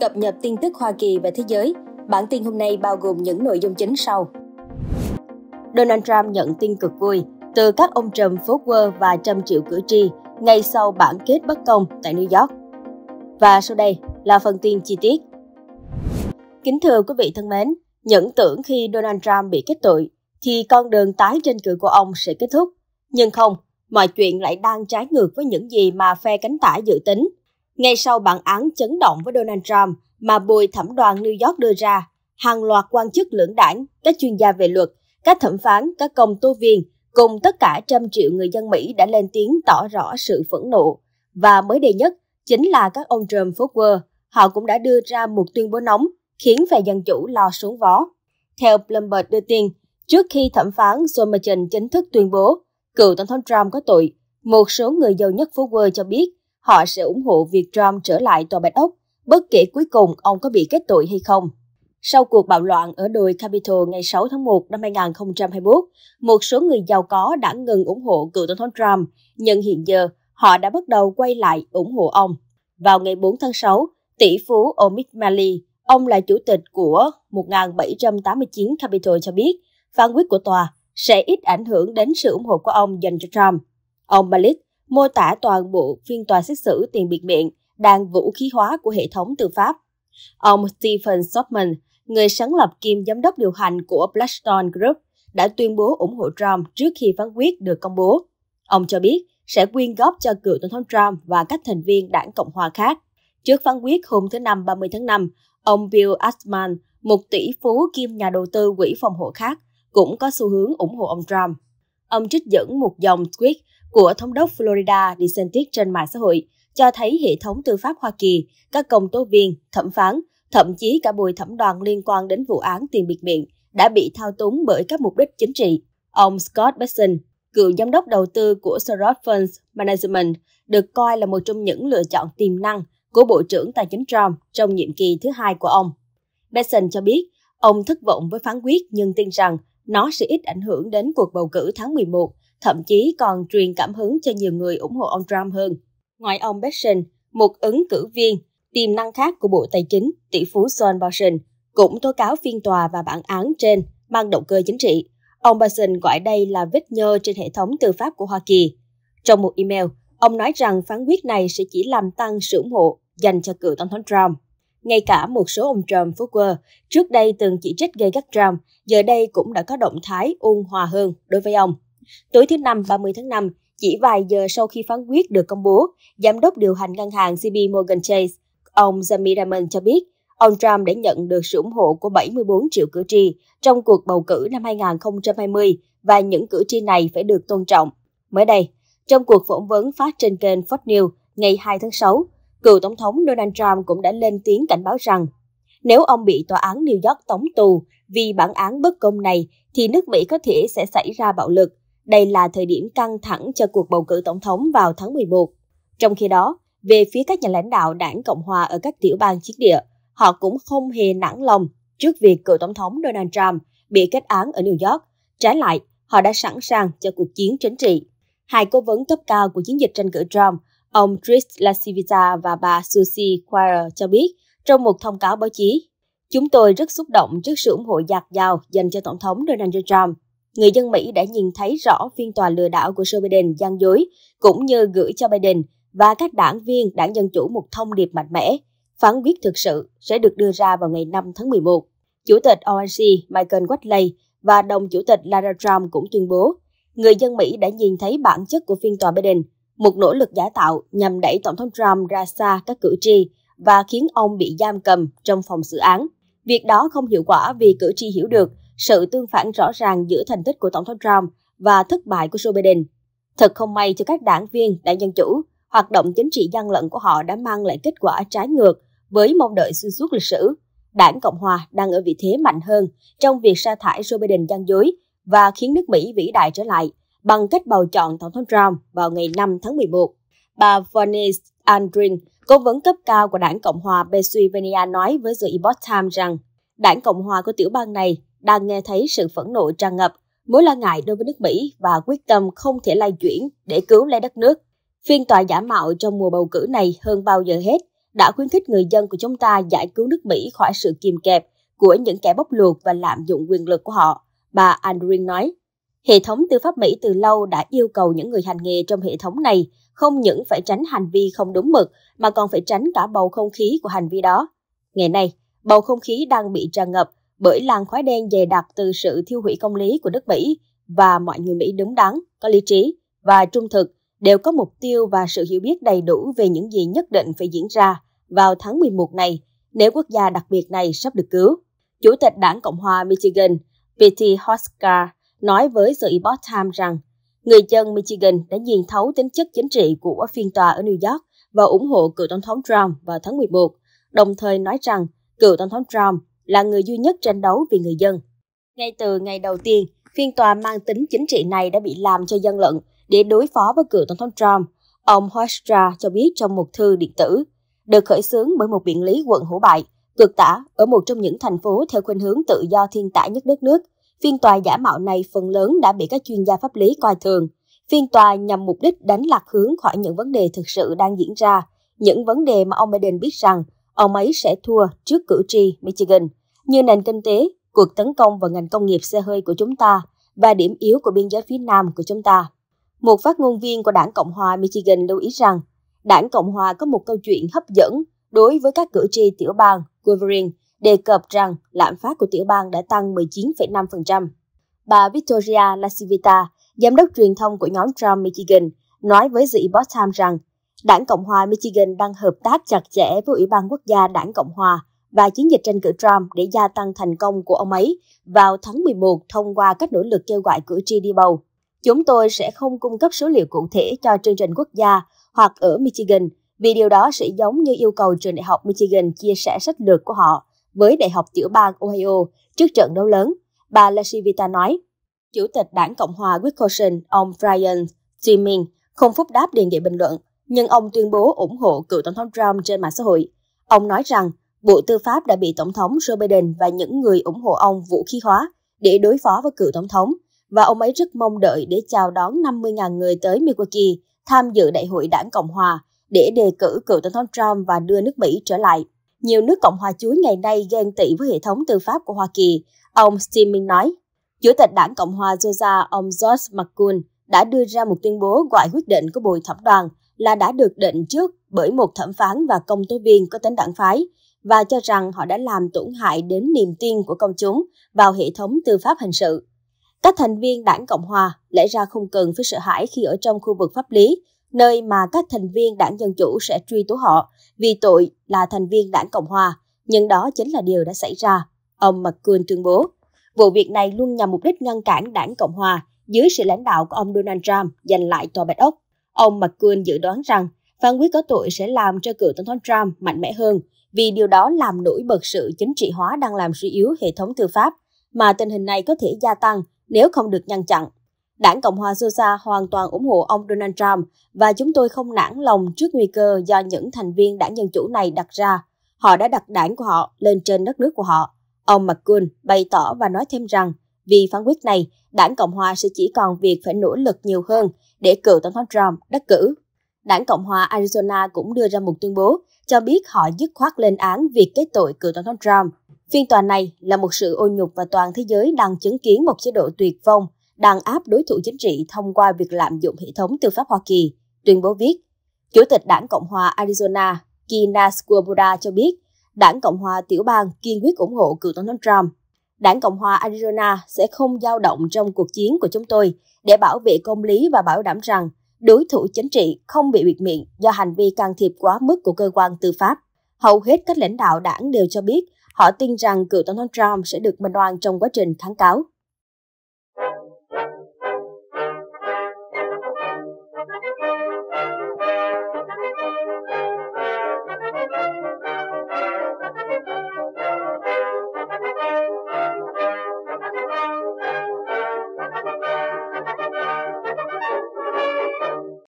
Cập nhật tin tức Hoa Kỳ và thế giới. Bản tin hôm nay bao gồm những nội dung chính sau. Donald Trump nhận tin cực vui từ các ông Trump, phố Wall và trăm triệu cử tri ngay sau bản kết bất công tại New York. Và sau đây là phần tin chi tiết. Kính thưa quý vị thân mến, những tưởng khi Donald Trump bị kết tội thì con đường tái tranh cử của ông sẽ kết thúc. Nhưng không, mọi chuyện lại đang trái ngược với những gì mà phe cánh tả dự tính ngay sau bản án chấn động với Donald Trump mà bồi thẩm đoàn New York đưa ra, hàng loạt quan chức lưỡng đảng, các chuyên gia về luật, các thẩm phán, các công tố viên cùng tất cả trăm triệu người dân Mỹ đã lên tiếng tỏ rõ sự phẫn nộ. Và mới đây nhất chính là các ông Trump Fowler, họ cũng đã đưa ra một tuyên bố nóng khiến phe dân chủ lo xuống vó. Theo Bloomberg đưa tin, trước khi thẩm phán Somerton chính thức tuyên bố cựu tổng thống Trump có tội, một số người giàu nhất phố Wall cho biết họ sẽ ủng hộ việc Trump trở lại Tòa Bạch Ốc, bất kể cuối cùng ông có bị kết tội hay không. Sau cuộc bạo loạn ở đồi Capitol ngày 6 tháng 1 năm 2021, một số người giàu có đã ngừng ủng hộ cựu tổng thống Trump, nhưng hiện giờ họ đã bắt đầu quay lại ủng hộ ông. Vào ngày 4 tháng 6, tỷ phú Omid Mali, ông là chủ tịch của 1789 Capitol cho biết, phán quyết của tòa sẽ ít ảnh hưởng đến sự ủng hộ của ông dành cho Trump. Ông Malik mô tả toàn bộ phiên tòa xét xử tiền biệt miệng đang vũ khí hóa của hệ thống tư pháp. Ông Stephen Shopman, người sáng lập kiêm giám đốc điều hành của Blackstone Group, đã tuyên bố ủng hộ Trump trước khi phán quyết được công bố. Ông cho biết sẽ quyên góp cho cựu tổng thống Trump và các thành viên đảng Cộng hòa khác. Trước phán quyết hôm thứ Năm 30 tháng 5, ông Bill Ackman, một tỷ phú kiêm nhà đầu tư quỹ phòng hộ khác, cũng có xu hướng ủng hộ ông Trump. Ông trích dẫn một dòng tweet của thống đốc Florida DeSantis trên mạng xã hội cho thấy hệ thống tư pháp Hoa Kỳ, các công tố viên, thẩm phán, thậm chí cả bồi thẩm đoàn liên quan đến vụ án tiền biệt miệng đã bị thao túng bởi các mục đích chính trị. Ông Scott Besson, cựu giám đốc đầu tư của Soros Funds Management, được coi là một trong những lựa chọn tiềm năng của Bộ trưởng Tài chính Trump trong nhiệm kỳ thứ hai của ông. Besson cho biết, ông thất vọng với phán quyết nhưng tin rằng nó sẽ ít ảnh hưởng đến cuộc bầu cử tháng 11, thậm chí còn truyền cảm hứng cho nhiều người ủng hộ ông Trump hơn. Ngoài ông Bessent, một ứng cử viên tiềm năng khác của Bộ Tài chính, tỷ phú John Bolton, cũng tố cáo phiên tòa và bản án trên mang động cơ chính trị. Ông Bolton gọi đây là vết nhơ trên hệ thống tư pháp của Hoa Kỳ. Trong một email, ông nói rằng phán quyết này sẽ chỉ làm tăng sự ủng hộ dành cho cựu tổng thống Trump. Ngay cả một số ông Trump phú quơ trước đây từng chỉ trích gây gắt Trump, giờ đây cũng đã có động thái ôn hòa hơn đối với ông. Tối thứ Năm 30 tháng 5, chỉ vài giờ sau khi phán quyết được công bố, Giám đốc điều hành ngân hàng CB Morgan Chase, ông Jamie Dimon cho biết, ông Trump đã nhận được sự ủng hộ của 74 triệu cử tri trong cuộc bầu cử năm 2020 và những cử tri này phải được tôn trọng. Mới đây, trong cuộc phỏng vấn phát trên kênh Fox News ngày 2 tháng 6, cựu Tổng thống Donald Trump cũng đã lên tiếng cảnh báo rằng nếu ông bị tòa án New York tống tù vì bản án bất công này thì nước Mỹ có thể sẽ xảy ra bạo lực. Đây là thời điểm căng thẳng cho cuộc bầu cử tổng thống vào tháng 11. Trong khi đó, về phía các nhà lãnh đạo đảng Cộng hòa ở các tiểu bang chiến địa, họ cũng không hề nản lòng trước việc cựu tổng thống Donald Trump bị kết án ở New York. Trái lại, họ đã sẵn sàng cho cuộc chiến chính trị. Hai cố vấn cấp cao của chiến dịch tranh cử Trump Ông Chris Lasivita và bà Susie Quire cho biết trong một thông cáo báo chí, Chúng tôi rất xúc động trước sự ủng hộ dạt dào dành cho Tổng thống Donald Trump. Người dân Mỹ đã nhìn thấy rõ phiên tòa lừa đảo của Joe Biden gian dối, cũng như gửi cho Biden và các đảng viên đảng Dân Chủ một thông điệp mạnh mẽ. Phán quyết thực sự sẽ được đưa ra vào ngày 5 tháng 11. Chủ tịch ONC Michael Watley và đồng chủ tịch Lara Trump cũng tuyên bố, người dân Mỹ đã nhìn thấy bản chất của phiên tòa Biden một nỗ lực giả tạo nhằm đẩy Tổng thống Trump ra xa các cử tri và khiến ông bị giam cầm trong phòng xử án. Việc đó không hiệu quả vì cử tri hiểu được sự tương phản rõ ràng giữa thành tích của Tổng thống Trump và thất bại của Joe Biden. Thật không may cho các đảng viên, đảng Dân Chủ, hoạt động chính trị gian lận của họ đã mang lại kết quả trái ngược với mong đợi xuyên suốt lịch sử. Đảng Cộng Hòa đang ở vị thế mạnh hơn trong việc sa thải Joe Biden gian dối và khiến nước Mỹ vĩ đại trở lại – bằng cách bầu chọn Tổng thống Trump vào ngày 5 tháng 11. Bà Vanice Andrin, cố vấn cấp cao của đảng Cộng hòa Pennsylvania nói với The Epoch Times rằng đảng Cộng hòa của tiểu bang này đang nghe thấy sự phẫn nộ tràn ngập, mối lo ngại đối với nước Mỹ và quyết tâm không thể lay chuyển để cứu lấy đất nước. Phiên tòa giả mạo trong mùa bầu cử này hơn bao giờ hết đã khuyến khích người dân của chúng ta giải cứu nước Mỹ khỏi sự kìm kẹp của những kẻ bóc lột và lạm dụng quyền lực của họ, bà Andrin nói. Hệ thống tư pháp Mỹ từ lâu đã yêu cầu những người hành nghề trong hệ thống này không những phải tránh hành vi không đúng mực mà còn phải tránh cả bầu không khí của hành vi đó. Ngày nay, bầu không khí đang bị tràn ngập bởi làn khói đen dày đặc từ sự thiêu hủy công lý của nước Mỹ và mọi người Mỹ đúng đắn, có lý trí và trung thực đều có mục tiêu và sự hiểu biết đầy đủ về những gì nhất định phải diễn ra vào tháng 11 này nếu quốc gia đặc biệt này sắp được cứu. Chủ tịch đảng Cộng hòa Michigan, Pete Hoscar nói với The Epoch Times rằng người dân Michigan đã nhìn thấu tính chất chính trị của phiên tòa ở New York và ủng hộ cựu tổng thống Trump vào tháng 11, đồng thời nói rằng cựu tổng thống Trump là người duy nhất tranh đấu vì người dân. Ngay từ ngày đầu tiên, phiên tòa mang tính chính trị này đã bị làm cho dân luận để đối phó với cựu tổng thống Trump, ông Hoekstra cho biết trong một thư điện tử, được khởi xướng bởi một biện lý quận hữu bại, cực tả ở một trong những thành phố theo khuynh hướng tự do thiên tả nhất đất nước – Phiên tòa giả mạo này phần lớn đã bị các chuyên gia pháp lý coi thường. Phiên tòa nhằm mục đích đánh lạc hướng khỏi những vấn đề thực sự đang diễn ra, những vấn đề mà ông Biden biết rằng ông ấy sẽ thua trước cử tri Michigan, như nền kinh tế, cuộc tấn công vào ngành công nghiệp xe hơi của chúng ta và điểm yếu của biên giới phía Nam của chúng ta. Một phát ngôn viên của đảng Cộng hòa Michigan lưu ý rằng, đảng Cộng hòa có một câu chuyện hấp dẫn đối với các cử tri tiểu bang Wolverine đề cập rằng lạm phát của tiểu bang đã tăng 19,5%. Bà Victoria Lasivita, giám đốc truyền thông của nhóm Trump Michigan, nói với The Epoch Times rằng Đảng Cộng hòa Michigan đang hợp tác chặt chẽ với Ủy ban Quốc gia Đảng Cộng hòa và chiến dịch tranh cử Trump để gia tăng thành công của ông ấy vào tháng 11 thông qua các nỗ lực kêu gọi cử tri đi bầu. Chúng tôi sẽ không cung cấp số liệu cụ thể cho chương trình quốc gia hoặc ở Michigan vì điều đó sẽ giống như yêu cầu trường đại học Michigan chia sẻ sách lược của họ với Đại học tiểu bang Ohio trước trận đấu lớn, bà Lasivita nói. Chủ tịch đảng Cộng hòa Wisconsin, ông Brian Jimmin, không phúc đáp đề nghị bình luận, nhưng ông tuyên bố ủng hộ cựu Tổng thống Trump trên mạng xã hội. Ông nói rằng Bộ Tư pháp đã bị Tổng thống Joe Biden và những người ủng hộ ông vũ khí hóa để đối phó với cựu Tổng thống, và ông ấy rất mong đợi để chào đón 50.000 người tới Milwaukee tham dự Đại hội Đảng Cộng Hòa để đề cử cựu Tổng thống Trump và đưa nước Mỹ trở lại nhiều nước Cộng hòa chuối ngày nay ghen tị với hệ thống tư pháp của Hoa Kỳ, ông Steaming nói. Chủ tịch đảng Cộng hòa Georgia ông George McCool đã đưa ra một tuyên bố gọi quyết định của bồi thẩm đoàn là đã được định trước bởi một thẩm phán và công tố viên có tính đảng phái và cho rằng họ đã làm tổn hại đến niềm tin của công chúng vào hệ thống tư pháp hình sự. Các thành viên đảng Cộng hòa lẽ ra không cần phải sợ hãi khi ở trong khu vực pháp lý nơi mà các thành viên đảng Dân Chủ sẽ truy tố họ vì tội là thành viên đảng Cộng Hòa, nhưng đó chính là điều đã xảy ra, ông McCain tuyên bố. Vụ việc này luôn nhằm mục đích ngăn cản đảng Cộng Hòa dưới sự lãnh đạo của ông Donald Trump giành lại tòa Bạch Ốc. Ông McCain dự đoán rằng phán quyết có tội sẽ làm cho cựu tổng thống Trump mạnh mẽ hơn, vì điều đó làm nổi bật sự chính trị hóa đang làm suy yếu hệ thống tư pháp, mà tình hình này có thể gia tăng nếu không được ngăn chặn. Đảng Cộng hòa Sosa hoàn toàn ủng hộ ông Donald Trump và chúng tôi không nản lòng trước nguy cơ do những thành viên đảng Dân Chủ này đặt ra. Họ đã đặt đảng của họ lên trên đất nước của họ. Ông McCain bày tỏ và nói thêm rằng vì phán quyết này, đảng Cộng hòa sẽ chỉ còn việc phải nỗ lực nhiều hơn để cựu tổng thống Trump đắc cử. Đảng Cộng hòa Arizona cũng đưa ra một tuyên bố cho biết họ dứt khoát lên án việc kết tội cựu tổng thống Trump. Phiên tòa này là một sự ô nhục và toàn thế giới đang chứng kiến một chế độ tuyệt vong – đàn áp đối thủ chính trị thông qua việc lạm dụng hệ thống tư pháp Hoa Kỳ, tuyên bố viết. Chủ tịch Đảng Cộng hòa Arizona Gina Swoboda cho biết, Đảng Cộng hòa tiểu bang kiên quyết ủng hộ cựu tổng thống Trump. Đảng Cộng hòa Arizona sẽ không dao động trong cuộc chiến của chúng tôi để bảo vệ công lý và bảo đảm rằng đối thủ chính trị không bị bịt miệng do hành vi can thiệp quá mức của cơ quan tư pháp. Hầu hết các lãnh đạo đảng đều cho biết họ tin rằng cựu tổng thống Trump sẽ được minh oan trong quá trình kháng cáo.